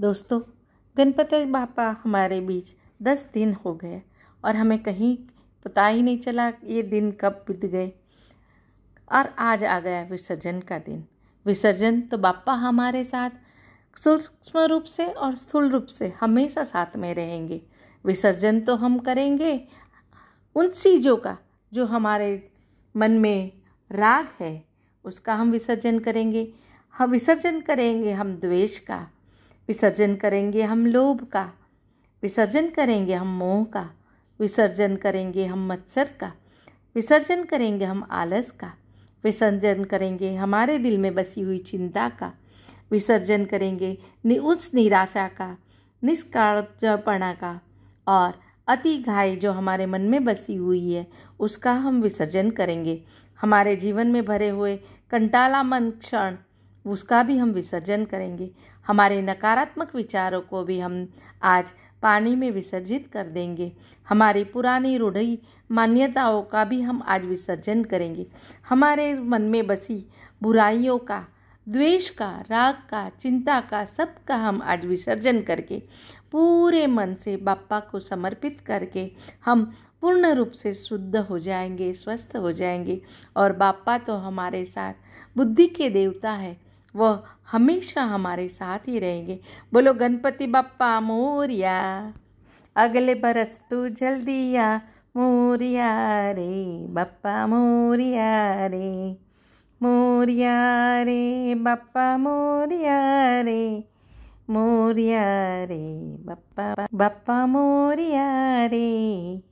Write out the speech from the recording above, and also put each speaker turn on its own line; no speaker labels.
दोस्तों गणपति बापा हमारे बीच दस दिन हो गए और हमें कहीं पता ही नहीं चला ये दिन कब बीत गए और आज आ गया विसर्जन का दिन विसर्जन तो बापा हमारे साथ सूक्ष्म रूप से और स्थूल रूप से हमेशा साथ में रहेंगे विसर्जन तो हम करेंगे उन चीज़ों का जो हमारे मन में राग है उसका हम विसर्जन करेंगे हम हाँ, विसर्जन करेंगे हम द्वेष का विसर्जन करेंगे हम लोभ का विसर्जन करेंगे हम मोह का विसर्जन करेंगे हम मत्सर का विसर्जन करेंगे हम आलस का विसर्जन करेंगे हमारे दिल में बसी हुई चिंता का विसर्जन करेंगे नि उस निराशा का निष्कार्यपणा का और अति घाय जो हमारे मन में बसी हुई है उसका हम विसर्जन करेंगे हमारे जीवन में भरे हुए कंटाला मन क्षण उसका भी हम विसर्जन करेंगे हमारे नकारात्मक विचारों को भी हम आज पानी में विसर्जित कर देंगे हमारी पुरानी रूढ़ी मान्यताओं का भी हम आज विसर्जन करेंगे हमारे मन में बसी बुराइयों का द्वेष का राग का चिंता का सब का हम आज विसर्जन करके पूरे मन से बापा को समर्पित करके हम पूर्ण रूप से शुद्ध हो जाएंगे स्वस्थ हो जाएंगे और बापा तो हमारे साथ बुद्धि के देवता है वह हमेशा हमारे साथ ही रहेंगे बोलो गणपति बप्पा मोरिया अगले बरस तू जल्दिया
मोरिया रे बप्पा मोरिया रे मोरिया रे बप्पा मोरिया रे
मोरिया रे बप्पा बप्पा मोरिया रे